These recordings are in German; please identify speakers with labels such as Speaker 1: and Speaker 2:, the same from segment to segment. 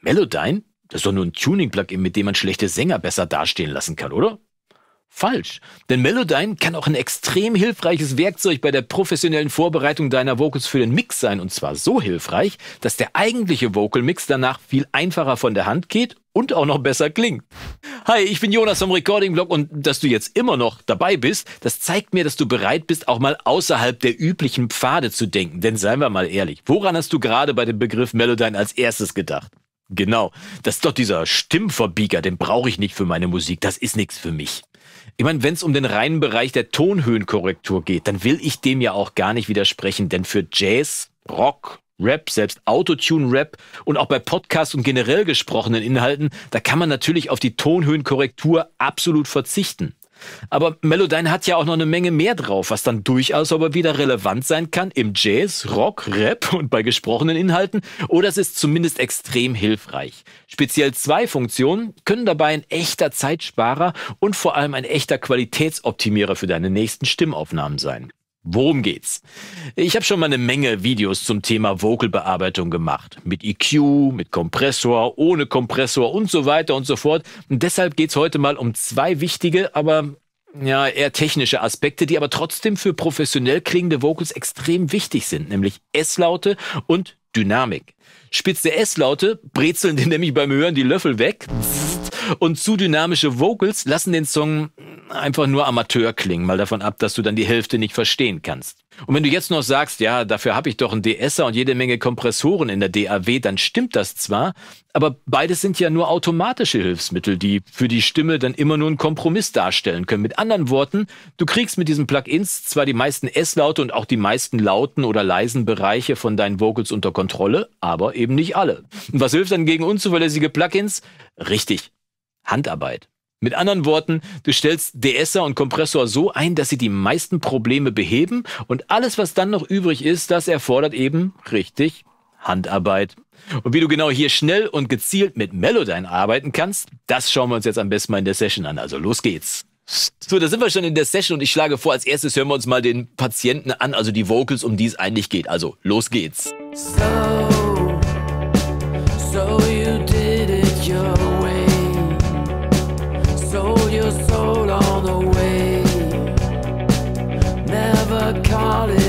Speaker 1: Melodyne? Das ist doch nur ein Tuning-Plugin, mit dem man schlechte Sänger besser dastehen lassen kann, oder? Falsch, denn Melodyne kann auch ein extrem hilfreiches Werkzeug bei der professionellen Vorbereitung deiner Vocals für den Mix sein und zwar so hilfreich, dass der eigentliche Vocal Mix danach viel einfacher von der Hand geht und auch noch besser klingt. Hi, ich bin Jonas vom Recording Blog und dass du jetzt immer noch dabei bist, das zeigt mir, dass du bereit bist, auch mal außerhalb der üblichen Pfade zu denken, denn seien wir mal ehrlich, woran hast du gerade bei dem Begriff Melodyne als erstes gedacht? Genau. Das ist doch dieser Stimmverbieger, den brauche ich nicht für meine Musik. Das ist nichts für mich. Ich meine, wenn es um den reinen Bereich der Tonhöhenkorrektur geht, dann will ich dem ja auch gar nicht widersprechen, denn für Jazz, Rock, Rap, selbst Autotune-Rap und auch bei Podcasts und generell gesprochenen Inhalten, da kann man natürlich auf die Tonhöhenkorrektur absolut verzichten. Aber Melodyne hat ja auch noch eine Menge mehr drauf, was dann durchaus aber wieder relevant sein kann im Jazz, Rock, Rap und bei gesprochenen Inhalten. Oder es ist zumindest extrem hilfreich. Speziell zwei Funktionen können dabei ein echter Zeitsparer und vor allem ein echter Qualitätsoptimierer für deine nächsten Stimmaufnahmen sein. Worum geht's? Ich habe schon mal eine Menge Videos zum Thema Vocalbearbeitung gemacht. Mit EQ, mit Kompressor, ohne Kompressor und so weiter und so fort. Und deshalb geht's heute mal um zwei wichtige, aber ja, eher technische Aspekte, die aber trotzdem für professionell klingende Vocals extrem wichtig sind, nämlich S-Laute und Dynamik. Spitze S-Laute brezeln dir nämlich beim Hören die Löffel weg. Pff und zu dynamische Vocals lassen den Song einfach nur Amateur klingen, mal davon ab, dass du dann die Hälfte nicht verstehen kannst. Und wenn du jetzt noch sagst, ja, dafür habe ich doch einen DSer und jede Menge Kompressoren in der DAW, dann stimmt das zwar, aber beides sind ja nur automatische Hilfsmittel, die für die Stimme dann immer nur einen Kompromiss darstellen können. Mit anderen Worten, du kriegst mit diesen Plugins zwar die meisten S-Laute und auch die meisten lauten oder leisen Bereiche von deinen Vocals unter Kontrolle, aber eben nicht alle. Und was hilft dann gegen unzuverlässige Plugins? Richtig, Handarbeit. Mit anderen Worten, du stellst DSer und Kompressor so ein, dass sie die meisten Probleme beheben und alles, was dann noch übrig ist, das erfordert eben richtig Handarbeit. Und wie du genau hier schnell und gezielt mit Melodyne arbeiten kannst, das schauen wir uns jetzt am besten mal in der Session an. Also los geht's. So, da sind wir schon in der Session und ich schlage vor, als erstes hören wir uns mal den Patienten an, also die Vocals, um die es eigentlich geht. Also los geht's. So, so you did it your call it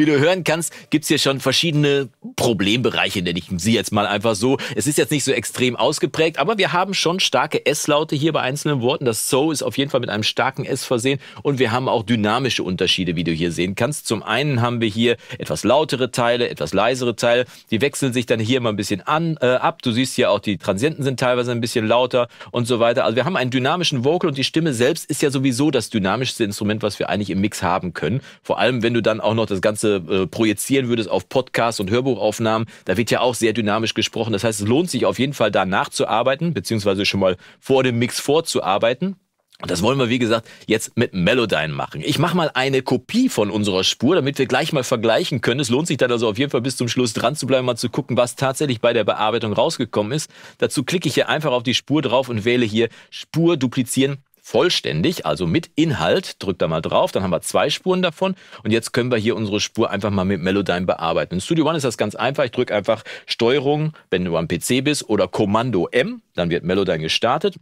Speaker 1: Wie du hören kannst, gibt es hier schon verschiedene Problembereiche, nenne ich sie jetzt mal einfach so. Es ist jetzt nicht so extrem ausgeprägt, aber wir haben schon starke S-Laute hier bei einzelnen Worten. Das So ist auf jeden Fall mit einem starken S versehen und wir haben auch dynamische Unterschiede, wie du hier sehen kannst. Zum einen haben wir hier etwas lautere Teile, etwas leisere Teile. Die wechseln sich dann hier mal ein bisschen an, äh, ab. Du siehst hier auch, die Transienten sind teilweise ein bisschen lauter und so weiter. Also wir haben einen dynamischen Vocal und die Stimme selbst ist ja sowieso das dynamischste Instrument, was wir eigentlich im Mix haben können. Vor allem, wenn du dann auch noch das ganze äh, projizieren würdest auf Podcasts und Hörbuchaufnahmen, da wird ja auch sehr dynamisch gesprochen. Das heißt, es lohnt sich auf jeden Fall, da nachzuarbeiten, beziehungsweise schon mal vor dem Mix vorzuarbeiten. Und das wollen wir, wie gesagt, jetzt mit Melodyne machen. Ich mache mal eine Kopie von unserer Spur, damit wir gleich mal vergleichen können. Es lohnt sich dann also auf jeden Fall bis zum Schluss dran zu bleiben, mal zu gucken, was tatsächlich bei der Bearbeitung rausgekommen ist. Dazu klicke ich hier einfach auf die Spur drauf und wähle hier Spur duplizieren vollständig, also mit Inhalt. Drückt da mal drauf, dann haben wir zwei Spuren davon und jetzt können wir hier unsere Spur einfach mal mit Melodyne bearbeiten. In Studio One ist das ganz einfach. Ich drücke einfach Steuerung, wenn du am PC bist, oder Kommando M, dann wird Melodyne gestartet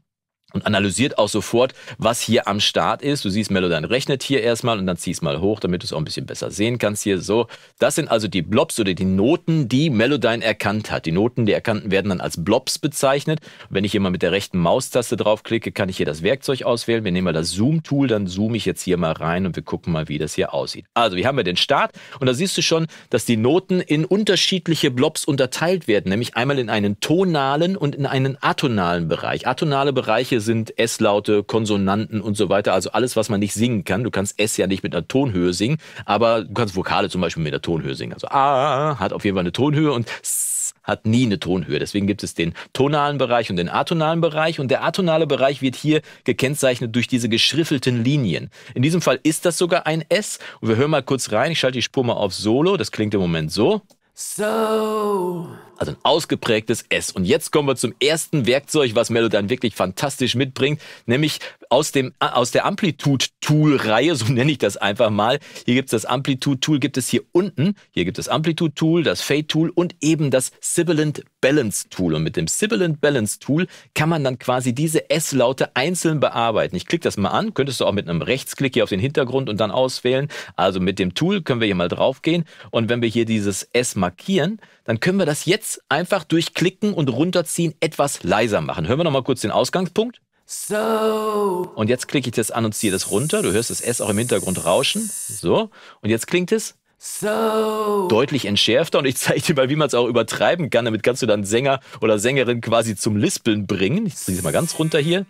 Speaker 1: und analysiert auch sofort, was hier am Start ist. Du siehst, Melodyne rechnet hier erstmal und dann ziehst mal hoch, damit du es auch ein bisschen besser sehen kannst hier. So, das sind also die Blobs oder die Noten, die Melodyne erkannt hat. Die Noten, die erkannten, werden dann als Blobs bezeichnet. wenn ich hier mal mit der rechten Maustaste draufklicke, kann ich hier das Werkzeug auswählen. Wir nehmen mal das Zoom-Tool, dann zoome ich jetzt hier mal rein und wir gucken mal, wie das hier aussieht. Also, hier haben wir den Start und da siehst du schon, dass die Noten in unterschiedliche Blobs unterteilt werden, nämlich einmal in einen tonalen und in einen atonalen Bereich. Atonale Bereiche Laute sind S-Laute, Konsonanten und so weiter. Also alles, was man nicht singen kann. Du kannst S ja nicht mit einer Tonhöhe singen, aber du kannst Vokale zum Beispiel mit einer Tonhöhe singen. Also A hat auf jeden Fall eine Tonhöhe und S hat nie eine Tonhöhe. Deswegen gibt es den tonalen Bereich und den atonalen Bereich. Und der atonale Bereich wird hier gekennzeichnet durch diese geschriffelten Linien. In diesem Fall ist das sogar ein S. Und wir hören mal kurz rein. Ich schalte die Spur mal auf Solo. Das klingt im Moment so. So also ein ausgeprägtes S. Und jetzt kommen wir zum ersten Werkzeug, was Melo dann wirklich fantastisch mitbringt, nämlich aus, dem, äh, aus der Amplitude-Tool-Reihe, so nenne ich das einfach mal. Hier gibt es das Amplitude-Tool, gibt es hier unten. Hier gibt es Amplitude-Tool, das Fade-Tool und eben das Sibilant Balance Tool. Und mit dem Sibilant Balance Tool kann man dann quasi diese S-Laute einzeln bearbeiten. Ich klicke das mal an, könntest du auch mit einem Rechtsklick hier auf den Hintergrund und dann auswählen. Also mit dem Tool können wir hier mal drauf gehen. Und wenn wir hier dieses S markieren, dann können wir das jetzt Beats einfach durch Klicken und Runterziehen etwas leiser machen. Hören wir nochmal kurz den Ausgangspunkt. So. Und jetzt klicke ich das an und ziehe das runter. Du hörst das S auch im Hintergrund rauschen. So. Und jetzt klingt es so. deutlich entschärfter und ich zeige dir mal, wie man es auch übertreiben kann. Damit kannst du dann Sänger oder Sängerin quasi zum Lispeln bringen. Ich ziehe es mal ganz runter hier.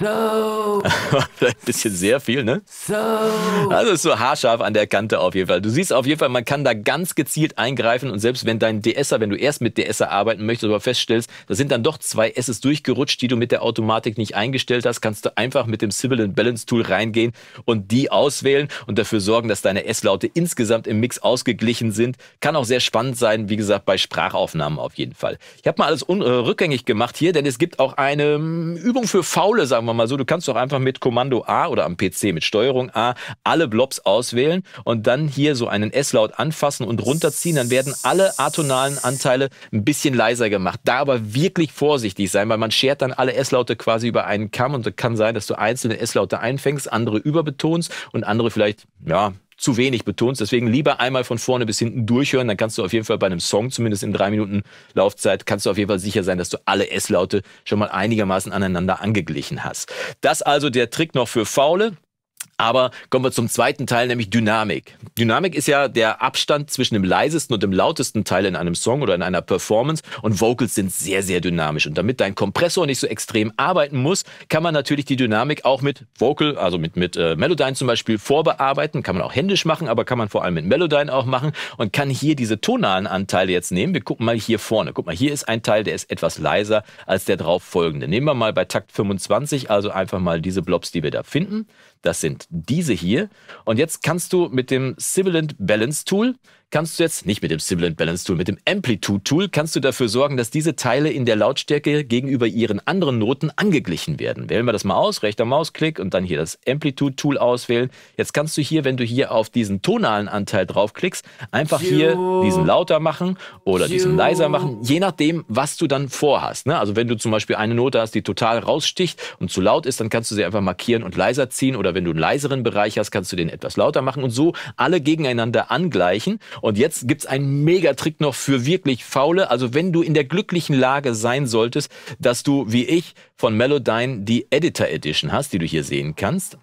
Speaker 1: So. ein bisschen sehr viel, ne? So. Also ist so haarscharf an der Kante auf jeden Fall. Du siehst auf jeden Fall, man kann da ganz gezielt eingreifen und selbst wenn dein DSer, wenn du erst mit DSer arbeiten möchtest, aber feststellst, da sind dann doch zwei S's durchgerutscht, die du mit der Automatik nicht eingestellt hast, kannst du einfach mit dem Civil Balance Tool reingehen und die auswählen und dafür sorgen, dass deine S-Laute insgesamt im Mix ausgeglichen sind. Kann auch sehr spannend sein, wie gesagt, bei Sprachaufnahmen auf jeden Fall. Ich habe mal alles äh, rückgängig gemacht hier, denn es gibt auch eine hm, Übung für Faule, sagen wir wir mal so, du kannst doch einfach mit Kommando A oder am PC mit Steuerung A alle Blobs auswählen und dann hier so einen S-Laut anfassen und runterziehen. Dann werden alle atonalen Anteile ein bisschen leiser gemacht. Da aber wirklich vorsichtig sein, weil man schert dann alle S-Laute quasi über einen Kamm und es kann sein, dass du einzelne S-Laute einfängst, andere überbetonst und andere vielleicht, ja, zu wenig betonst. Deswegen lieber einmal von vorne bis hinten durchhören. Dann kannst du auf jeden Fall bei einem Song, zumindest in drei Minuten Laufzeit, kannst du auf jeden Fall sicher sein, dass du alle S-Laute schon mal einigermaßen aneinander angeglichen hast. Das also der Trick noch für Faule. Aber kommen wir zum zweiten Teil, nämlich Dynamik. Dynamik ist ja der Abstand zwischen dem leisesten und dem lautesten Teil in einem Song oder in einer Performance und Vocals sind sehr, sehr dynamisch. Und damit dein Kompressor nicht so extrem arbeiten muss, kann man natürlich die Dynamik auch mit Vocal, also mit, mit äh, Melodyne zum Beispiel, vorbearbeiten. Kann man auch händisch machen, aber kann man vor allem mit Melodyne auch machen und kann hier diese tonalen Anteile jetzt nehmen. Wir gucken mal hier vorne. Guck mal, hier ist ein Teil, der ist etwas leiser als der drauf folgende. Nehmen wir mal bei Takt 25, also einfach mal diese Blobs, die wir da finden. Das sind diese hier. Und jetzt kannst du mit dem Sibilant Balance Tool kannst du jetzt nicht mit dem Sibilant Balance Tool, mit dem Amplitude Tool kannst du dafür sorgen, dass diese Teile in der Lautstärke gegenüber ihren anderen Noten angeglichen werden. Wählen wir das mal aus, rechter Mausklick und dann hier das Amplitude Tool auswählen. Jetzt kannst du hier, wenn du hier auf diesen tonalen Anteil draufklickst, einfach hier diesen lauter machen oder diesen leiser machen, je nachdem, was du dann vorhast. Ne? Also wenn du zum Beispiel eine Note hast, die total raussticht und zu laut ist, dann kannst du sie einfach markieren und leiser ziehen oder wenn du einen leiseren Bereich hast, kannst du den etwas lauter machen und so alle gegeneinander angleichen und jetzt gibt's einen Megatrick noch für wirklich Faule. Also wenn du in der glücklichen Lage sein solltest, dass du, wie ich, von Melodyne die Editor Edition hast, die du hier sehen kannst,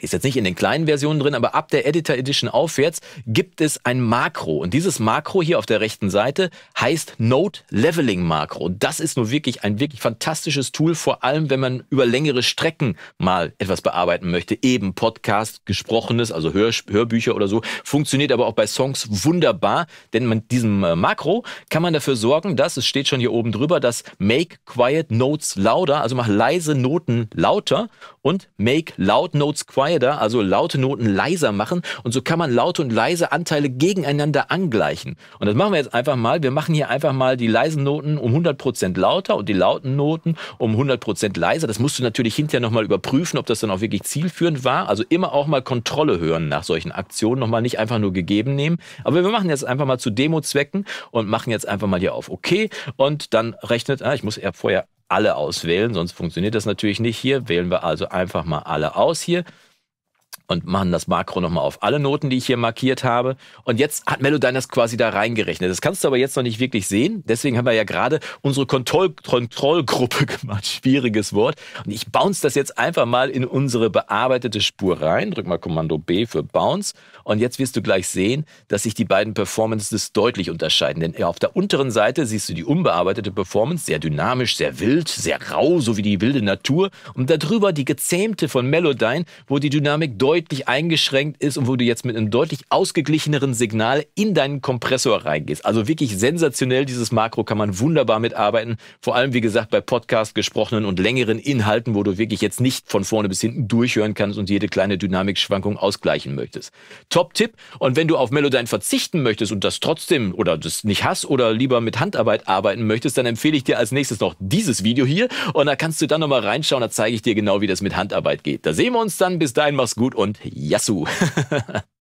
Speaker 1: die ist jetzt nicht in den kleinen Versionen drin, aber ab der Editor Edition aufwärts gibt es ein Makro. Und dieses Makro hier auf der rechten Seite heißt Note Leveling Makro. Und das ist nur wirklich ein wirklich fantastisches Tool, vor allem wenn man über längere Strecken mal etwas bearbeiten möchte. Eben Podcast, gesprochenes, also Hör, Hörbücher oder so. Funktioniert aber auch bei Songs wunderbar, denn mit diesem äh, Makro kann man dafür sorgen, dass, es steht schon hier oben drüber, dass Make Quiet Notes Louder, also mach leise Noten lauter und Make Loud Notes Quiet Quieter, also laute Noten leiser machen. Und so kann man laute und leise Anteile gegeneinander angleichen. Und das machen wir jetzt einfach mal. Wir machen hier einfach mal die leisen Noten um 100% lauter und die lauten Noten um 100% leiser. Das musst du natürlich hinterher nochmal überprüfen, ob das dann auch wirklich zielführend war. Also immer auch mal Kontrolle hören nach solchen Aktionen, nochmal nicht einfach nur gegeben nehmen. Aber wir machen jetzt einfach mal zu Demozwecken und machen jetzt einfach mal hier auf OK und dann rechnet, ah, ich muss eher vorher alle auswählen, sonst funktioniert das natürlich nicht hier. Wählen wir also einfach mal alle aus hier und machen das Makro nochmal auf alle Noten, die ich hier markiert habe. Und jetzt hat Melodyne das quasi da reingerechnet. Das kannst du aber jetzt noch nicht wirklich sehen. Deswegen haben wir ja gerade unsere Kontroll Kontrollgruppe gemacht. Schwieriges Wort. Und ich bounce das jetzt einfach mal in unsere bearbeitete Spur rein. Drück mal Kommando B für Bounce. Und jetzt wirst du gleich sehen, dass sich die beiden Performances deutlich unterscheiden. Denn auf der unteren Seite siehst du die unbearbeitete Performance, sehr dynamisch, sehr wild, sehr rau, so wie die wilde Natur. Und darüber die gezähmte von Melodyne, wo die Dynamik deutlich deutlich eingeschränkt ist und wo du jetzt mit einem deutlich ausgeglicheneren Signal in deinen Kompressor reingehst. Also wirklich sensationell, dieses Makro kann man wunderbar mitarbeiten. Vor allem, wie gesagt, bei Podcast gesprochenen und längeren Inhalten, wo du wirklich jetzt nicht von vorne bis hinten durchhören kannst und jede kleine Dynamikschwankung ausgleichen möchtest. Top-Tipp. Und wenn du auf Melodyne verzichten möchtest und das trotzdem oder das nicht hast oder lieber mit Handarbeit arbeiten möchtest, dann empfehle ich dir als nächstes noch dieses Video hier und da kannst du dann nochmal reinschauen, da zeige ich dir genau, wie das mit Handarbeit geht. Da sehen wir uns dann. Bis dahin, mach's gut und und Yasu.